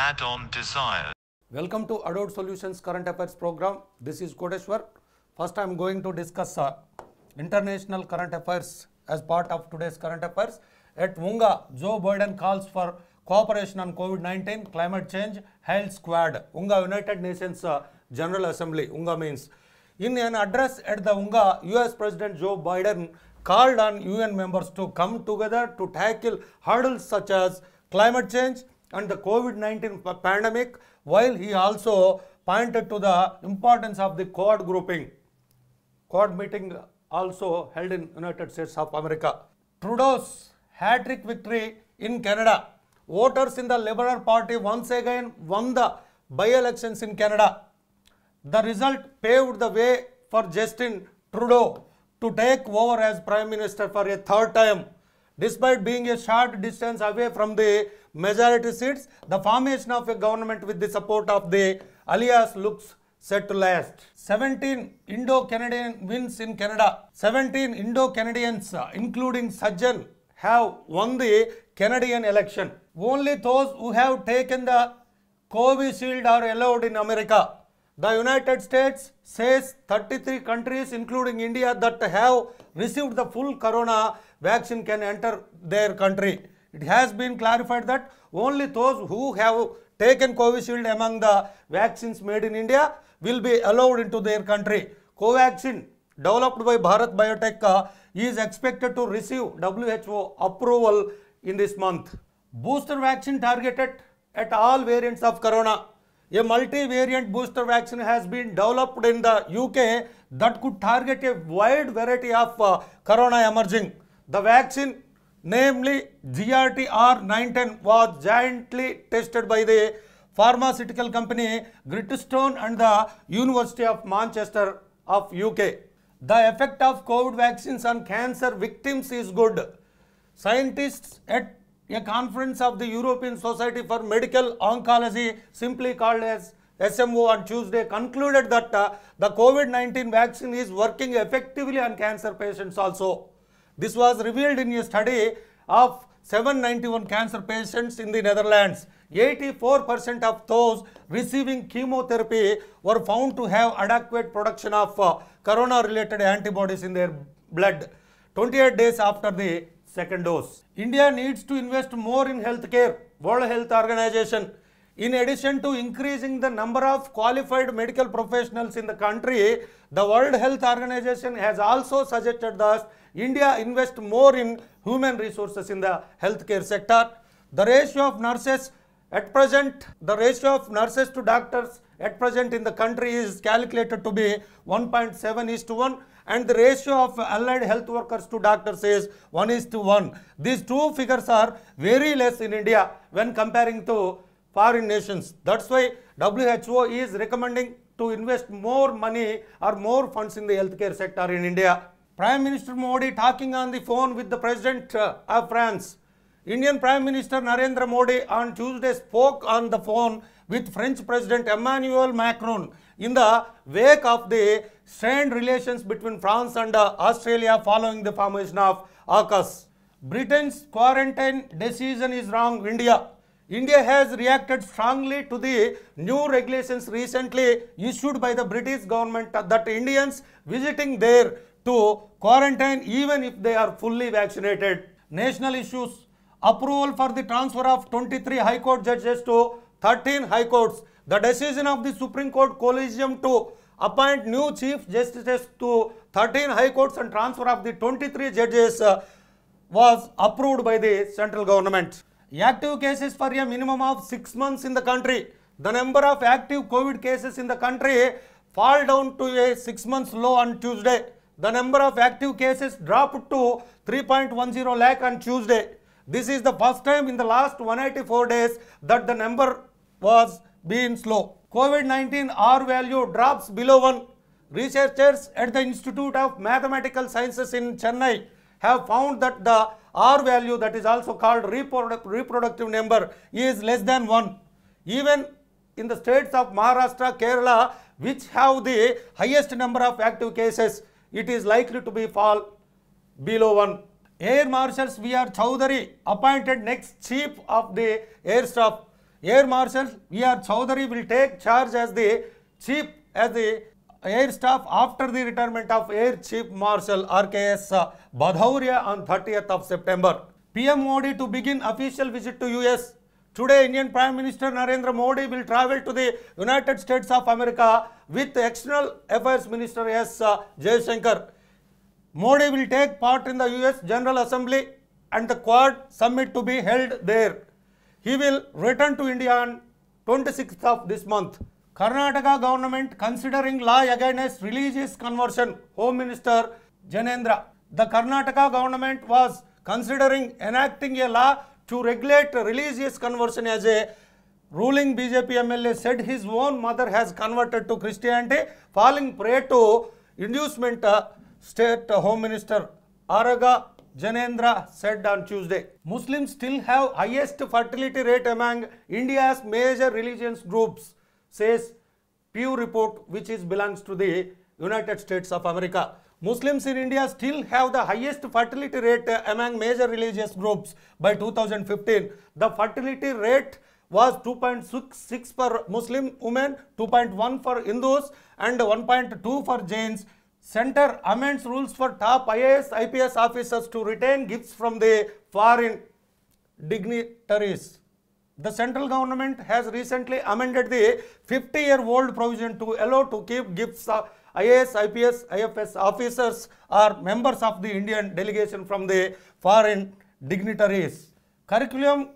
Add-on Welcome to Adult Solutions Current Affairs program. This is Kodeshwar. First I am going to discuss uh, international current affairs as part of today's current affairs. At Wunga, Joe Biden calls for cooperation on COVID-19, climate change, health squad. Unga United Nations uh, General Assembly, Unga means. In an address at the Unga, US President Joe Biden called on UN members to come together to tackle hurdles such as climate change, and the COVID-19 pandemic, while he also pointed to the importance of the Quad grouping. Quad meeting also held in United States of America. Trudeau's hat-trick victory in Canada. Voters in the Liberal Party once again won the by-elections in Canada. The result paved the way for Justin Trudeau to take over as Prime Minister for a third time, despite being a short distance away from the majority seats, the formation of a government with the support of the allies looks set to last. 17 Indo-Canadian wins in Canada. 17 Indo-Canadians, uh, including Sajjan, have won the Canadian election. Only those who have taken the COVID shield are allowed in America. The United States says 33 countries, including India, that have received the full corona vaccine can enter their country it has been clarified that only those who have taken Covishield among the vaccines made in India will be allowed into their country. Covaxin developed by Bharat Biotech uh, is expected to receive WHO approval in this month. Booster vaccine targeted at all variants of corona. A multivariant booster vaccine has been developed in the UK that could target a wide variety of uh, corona emerging. The vaccine namely GRTR 910 was jointly tested by the pharmaceutical company Gritstone and the University of Manchester of UK. The effect of COVID vaccines on cancer victims is good. Scientists at a conference of the European Society for Medical Oncology, simply called as SMO on Tuesday concluded that uh, the COVID-19 vaccine is working effectively on cancer patients also. This was revealed in a study of 791 cancer patients in the Netherlands. 84% of those receiving chemotherapy were found to have adequate production of uh, corona-related antibodies in their blood 28 days after the second dose. India needs to invest more in healthcare. World Health Organization in addition to increasing the number of qualified medical professionals in the country, the World Health Organization has also suggested that India invest more in human resources in the healthcare sector. The ratio of nurses at present, the ratio of nurses to doctors at present in the country is calculated to be 1.7 is to 1 and the ratio of allied health workers to doctors is 1 is to 1. These two figures are very less in India when comparing to foreign nations. That's why WHO is recommending to invest more money or more funds in the healthcare sector in India. Prime Minister Modi talking on the phone with the President uh, of France. Indian Prime Minister Narendra Modi on Tuesday spoke on the phone with French President Emmanuel Macron in the wake of the strained relations between France and uh, Australia following the formation of AUKUS. Britain's quarantine decision is wrong, India. India has reacted strongly to the new regulations recently issued by the British government that Indians visiting there to quarantine even if they are fully vaccinated. National issues, approval for the transfer of 23 High Court judges to 13 High Courts, the decision of the Supreme Court Collegium to appoint new Chief Justices to 13 High Courts and transfer of the 23 judges uh, was approved by the central government active cases for a minimum of 6 months in the country, the number of active COVID cases in the country fall down to a 6 months low on Tuesday. The number of active cases dropped to 3.10 lakh on Tuesday. This is the first time in the last 184 days that the number was being slow. COVID-19 R value drops below 1. Researchers at the Institute of Mathematical Sciences in Chennai have found that the R value that is also called reprodu reproductive number is less than 1. Even in the states of Maharashtra, Kerala, which have the highest number of active cases, it is likely to be fall below 1. Air Marshals V.R. Chowdhury appointed next chief of the air staff. Air Marshal V.R. Chowdhury will take charge as the chief as the air staff after the retirement of Air Chief Marshal RKS uh, Badhauria on 30th of September. PM Modi to begin official visit to US. Today, Indian Prime Minister Narendra Modi will travel to the United States of America with External Affairs Minister S. Uh, Jayashankar. Modi will take part in the US General Assembly and the Quad Summit to be held there. He will return to India on 26th of this month. Karnataka government considering law against religious conversion, Home Minister Janendra. The Karnataka government was considering enacting a law to regulate religious conversion as a ruling BJP MLA said his own mother has converted to Christianity, falling prey to inducement, uh, State Home Minister Araga Janendra said on Tuesday. Muslims still have highest fertility rate among India's major religious groups says Pew report which is belongs to the United States of America. Muslims in India still have the highest fertility rate among major religious groups by 2015. The fertility rate was 2.66 for Muslim women, 2.1 for Hindus and 1.2 for Jains. Center amends rules for top IAS, IPS officers to retain gifts from the foreign dignitaries. The central government has recently amended the 50-year-old provision to allow to keep gifts of IAS, IPS, IFS officers or members of the Indian delegation from the foreign dignitaries. Curriculum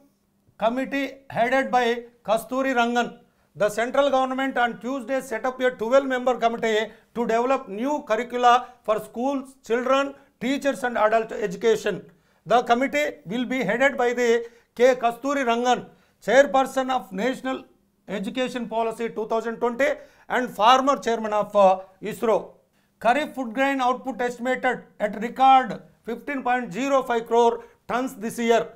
committee headed by Kasturi Rangan. The central government on Tuesday set up a 12-member committee to develop new curricula for schools, children, teachers and adult education. The committee will be headed by the K. Kasturi Rangan, chairperson of National Education Policy 2020 and former chairman of uh, ISRO. Kharif food grain output estimated at record 15.05 crore tons this year.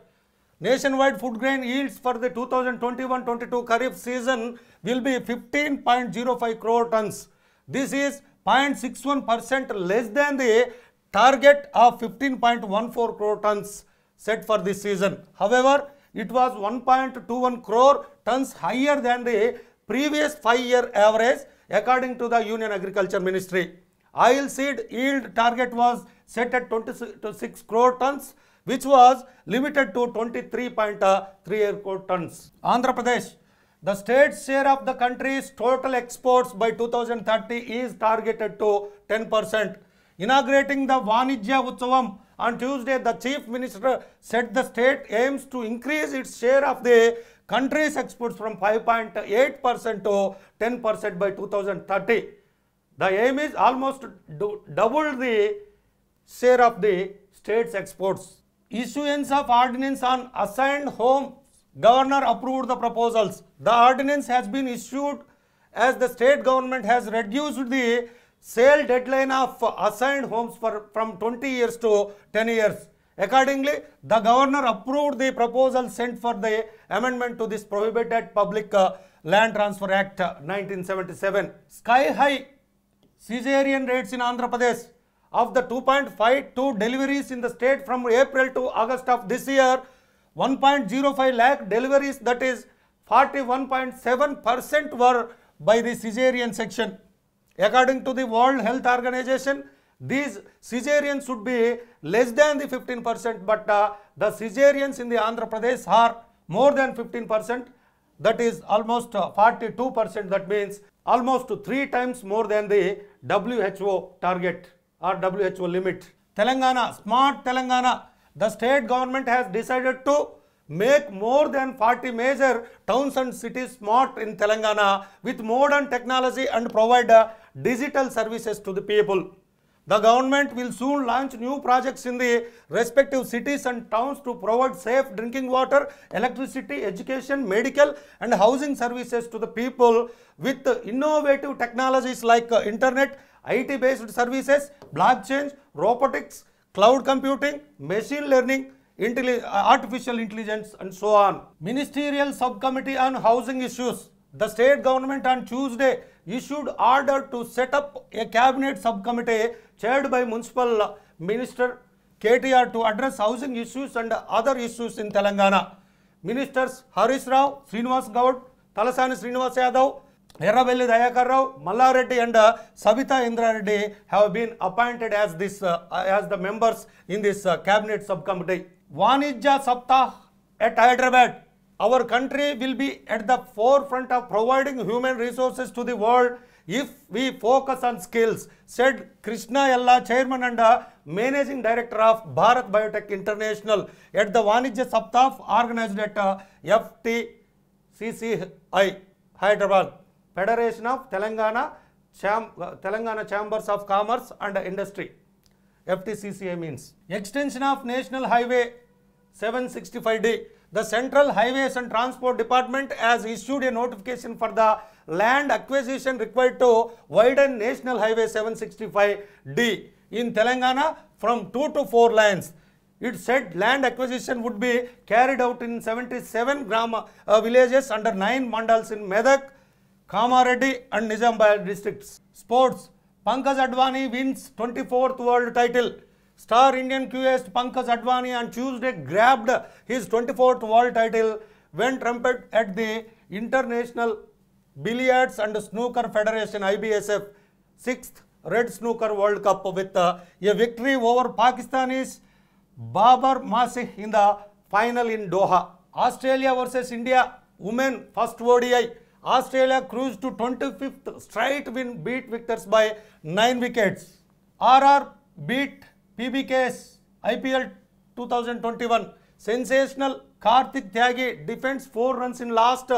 Nationwide food grain yields for the 2021-22 Kharif season will be 15.05 crore tons. This is 0.61% less than the target of 15.14 crore tons set for this season. However, it was 1.21 crore tons higher than the previous 5 year average according to the Union Agriculture Ministry. Oil seed yield target was set at 26 crore tons which was limited to 23.3 crore tons. Andhra Pradesh, the state's share of the country's total exports by 2030 is targeted to 10%. Inaugurating the Vanijya Utsavam on Tuesday, the chief minister said the state aims to increase its share of the country's exports from 5.8% to 10% by 2030. The aim is almost double the share of the state's exports. Issuance of ordinance on assigned homes. Governor approved the proposals. The ordinance has been issued as the state government has reduced the sale deadline of assigned homes for, from 20 years to 10 years. Accordingly, the governor approved the proposal sent for the amendment to this prohibited public uh, land transfer act 1977. Uh, Sky high caesarean rates in Andhra Pradesh of the 2.52 deliveries in the state from April to August of this year, 1.05 lakh deliveries that is 41.7% were by the caesarean section. According to the World Health Organization, these caesareans should be less than the 15% but uh, the caesareans in the Andhra Pradesh are more than 15% that is almost 42% that means almost three times more than the WHO target or WHO limit. Telangana, smart Telangana, the state government has decided to make more than 40 major towns and cities smart in Telangana with modern technology and provide digital services to the people. The government will soon launch new projects in the respective cities and towns to provide safe drinking water, electricity, education, medical and housing services to the people with innovative technologies like uh, internet, IT based services, blockchain, robotics, cloud computing, machine learning, uh, artificial intelligence and so on. Ministerial Subcommittee on Housing Issues the state government on Tuesday issued order to set up a cabinet subcommittee chaired by municipal minister KTR to address housing issues and other issues in Telangana. Ministers Harish Rao, Srinivas Gowd, Talasani Srinivas Yadav, Erravelli Dayakar Rao, Mallareddy and Savita Indra Reddy have been appointed as this uh, as the members in this uh, cabinet subcommittee. Vanijja Saptah at Hyderabad our country will be at the forefront of providing human resources to the world if we focus on skills said Krishna Ella chairman and managing director of Bharat Biotech International at the Vanijya Saptah organised at FTCCI Hyderabad Federation of Telangana చాం Telangana Chambers of Commerce and Industry FTCCI means extension of national highway seven sixty five D the Central Highways and Transport Department has issued a notification for the land acquisition required to widen National Highway 765D in Telangana from 2 to 4 lines It said land acquisition would be carried out in 77 gram, uh, villages under nine mandals in Medak, Kamareddy and Nizamabad districts. Sports, Pankaj Advani wins 24th world title. Star Indian QS Pankaj Advani on Tuesday grabbed his 24th world title when trumpet at the International Billiards and Snooker Federation IBSF 6th Red Snooker World Cup with a victory over Pakistanis Babar Masih in the final in Doha. Australia versus India women first ODI. Australia cruised to 25th straight win beat victors by 9 wickets. RR beat PBKS IPL two thousand twenty one sensational Kartik Tyagi defends four runs in last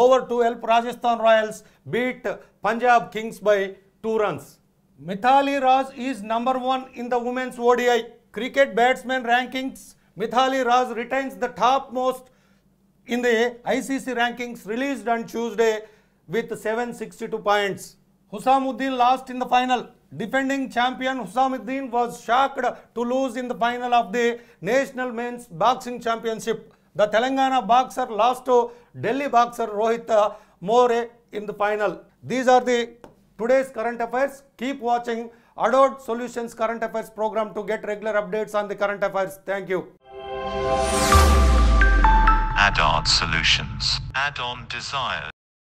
over to help Rajasthan Royals beat Punjab Kings by two runs Mithali Raj is number one in the women's ODI cricket batsmen rankings Mithali Raj retains the topmost in the ICC rankings released and Tuesday sixty two points Husamuddin last in the final. Defending champion Husamuddin was shocked to lose in the final of the National Men's Boxing Championship. The Telangana boxer lost to Delhi boxer Rohit uh, More in the final. These are the today's current affairs. Keep watching Adored Solutions current affairs program to get regular updates on the current affairs. Thank you. Adored Solutions. Add-on Desires.